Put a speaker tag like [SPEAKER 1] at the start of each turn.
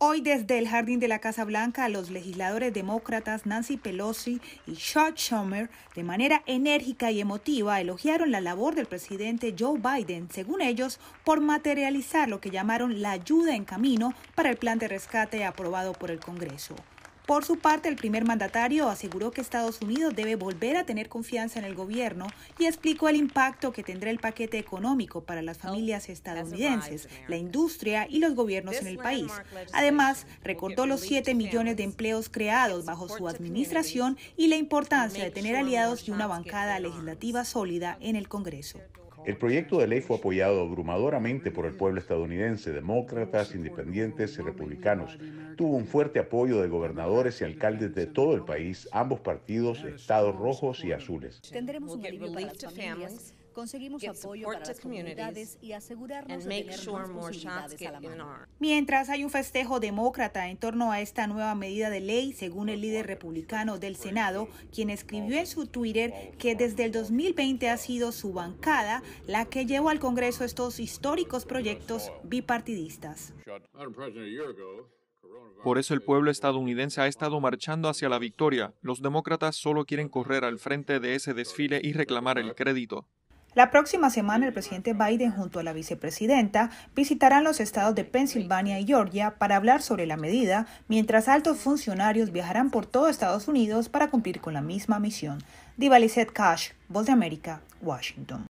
[SPEAKER 1] Hoy desde el jardín de la Casa Blanca, los legisladores demócratas Nancy Pelosi y Chuck Schumer, de manera enérgica y emotiva, elogiaron la labor del presidente Joe Biden, según ellos, por materializar lo que llamaron la ayuda en camino para el plan de rescate aprobado por el Congreso. Por su parte, el primer mandatario aseguró que Estados Unidos debe volver a tener confianza en el gobierno y explicó el impacto que tendrá el paquete económico para las familias oh, estadounidenses, la industria y los gobiernos en el país. Además, recordó los 7 millones de empleos creados bajo su administración y la importancia de tener aliados y una bancada legislativa sólida en el Congreso.
[SPEAKER 2] El proyecto de ley fue apoyado abrumadoramente por el pueblo estadounidense, demócratas, independientes y republicanos. Tuvo un fuerte apoyo de gobernadores y alcaldes de todo el país, ambos partidos, estados rojos y azules.
[SPEAKER 1] Conseguimos apoyo para las comunidades y asegurarnos de tener más posibilidades a la mano. Mientras hay un festejo demócrata en torno a esta nueva medida de ley, según el líder republicano del Senado, quien escribió en su Twitter que desde el 2020 ha sido su bancada la que llevó al Congreso estos históricos proyectos bipartidistas.
[SPEAKER 3] Por eso el pueblo estadounidense ha estado marchando hacia la victoria. Los demócratas solo quieren correr al frente de ese desfile y reclamar el crédito.
[SPEAKER 1] La próxima semana, el presidente Biden junto a la vicepresidenta visitarán los estados de Pensilvania y Georgia para hablar sobre la medida, mientras altos funcionarios viajarán por todo Estados Unidos para cumplir con la misma misión. Divalicet Cash, Voz de América, Washington.